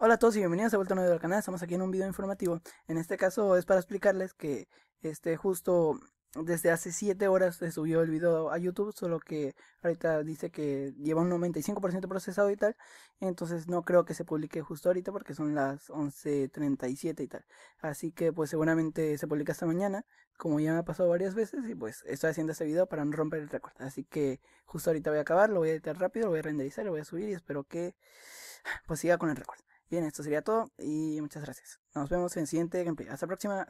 Hola a todos y bienvenidos a vuelta nuevo del canal. Estamos aquí en un video informativo. En este caso es para explicarles que este justo desde hace 7 horas se subió el video a YouTube, solo que ahorita dice que lleva un 95% procesado y tal. Entonces no creo que se publique justo ahorita porque son las 11:37 y tal. Así que pues seguramente se publica esta mañana, como ya me ha pasado varias veces y pues estoy haciendo este video para no romper el récord. Así que justo ahorita voy a acabar, lo voy a editar rápido, lo voy a renderizar, lo voy a subir y espero que pues siga con el récord. Bien, esto sería todo y muchas gracias. Nos vemos en el siguiente gameplay. Hasta la próxima.